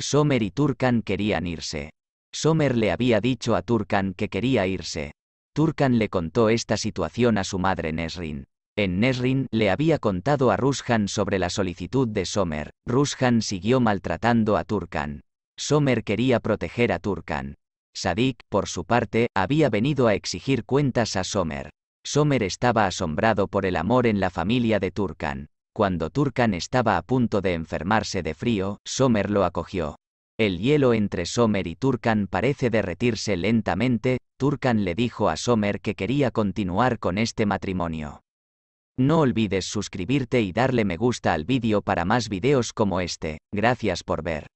Somer y Turkan querían irse. Somer le había dicho a Turkan que quería irse. Turkan le contó esta situación a su madre Nesrin. En Nesrin le había contado a Rushan sobre la solicitud de Somer. Rushan siguió maltratando a Turkan. Somer quería proteger a Turkan. Sadik, por su parte, había venido a exigir cuentas a Somer. Somer estaba asombrado por el amor en la familia de Turkan. Cuando Turkan estaba a punto de enfermarse de frío, Somer lo acogió. El hielo entre Somer y Turkan parece derretirse lentamente, Turkan le dijo a Somer que quería continuar con este matrimonio. No olvides suscribirte y darle me gusta al vídeo para más videos como este, gracias por ver.